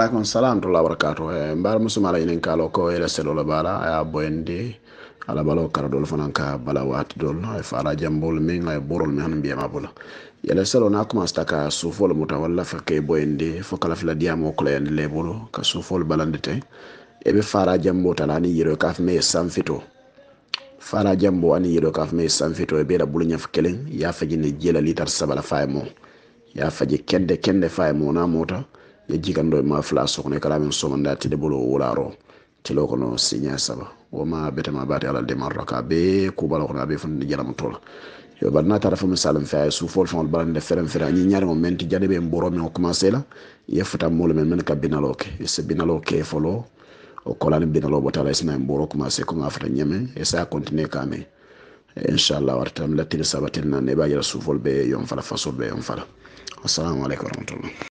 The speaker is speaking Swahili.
aleykum salam warahmatullah wabarakatu eh, mbar musuma ala inen kaalo ko ele selo la bala ya boyandi ala balo o kara dol fanan ka bala waati dol ay fara jambol min ay borol min han mabula bola selo na commence ta ka suufol muta wala fa ke boyandi fo kala fila diyamo yandi le bolo ka suufol balandi ten eɓe fara jambo tala ni yiro kaf me ye sanfito fara jambo ani yiro kaf me ye sanfito e ɓeeɗa bulu nyaf kelen ya faji ne jela litar sabala fa mo ya faji kedde kende fa mo na mota ye jikanɗo e ma flas kono i kala min somanda telebol o wularo telo kono siña saba woma betema bati alal demarra ka be kubala kono aɓe fonde jaramotola yo bari n'a taara fɛn min salen fɛ a ye sufɔli fɛn wɛrɛ balani dɛ fɛrɛn fɛrɛn jade bɛ n bɔrɔ o kumase la ye fata mɔlɔ mɛ mɛni ka binalaw kɛ se binalaw kɛ fɔlɔ o kɔla ni binalaw bɔta la i sina n bɔrɔ kumase sa kɔntine k'a mɛn inshallah wari tamila tiri saba tiri naani i b'a yɛrɛ sufɔli bɛɛ yɔn fara faso bɛɛ yɔn fara assalamu alaikum warahmatullahi